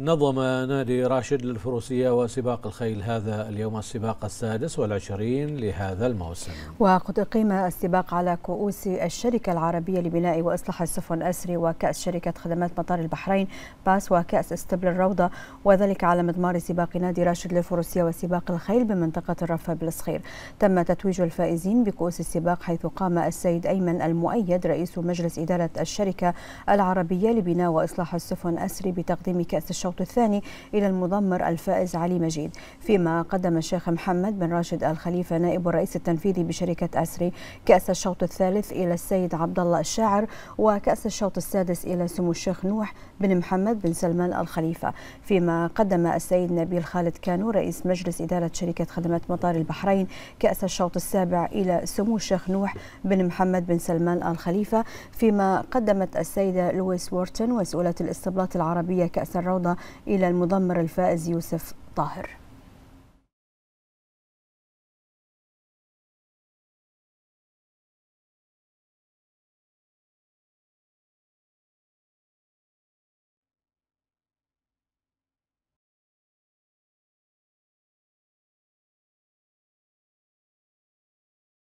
نظم نادي راشد للفروسية وسباق الخيل هذا اليوم السباق السادس والعشرين لهذا الموسم وقد أقيم السباق على كؤوس الشركة العربية لبناء وإصلاح السفن أسري وكأس شركة خدمات مطار البحرين باس وكأس استبل الروضة وذلك على مضمار سباق نادي راشد للفروسية وسباق الخيل بمنطقة الرفة بالصخير تم تتويج الفائزين بكؤوس السباق حيث قام السيد أيمن المؤيد رئيس مجلس إدارة الشركة العربية لبناء وإصلاح السفن أسري بتقديم كأس الشوط الثاني إلى المضمر الفائز علي مجيد فيما قدم الشيخ محمد بن راشد الخليفة نائب الرئيس التنفيذي بشركة أسري كأس الشوط الثالث إلى السيد عبد الله الشاعر وكأس الشوط السادس إلى سمو الشيخ نوح بن محمد بن سلمان الخليفة فيما قدم السيد نبيل خالد كانو رئيس مجلس إدارة شركة خدمات مطار البحرين كأس الشوط السابع إلى سمو الشيخ نوح بن محمد بن سلمان الخليفة فيما قدمت السيدة لويس وورتن مسؤولة الاستبلاط العربية كأس الروضة إلى المضمر الفائز يوسف طاهر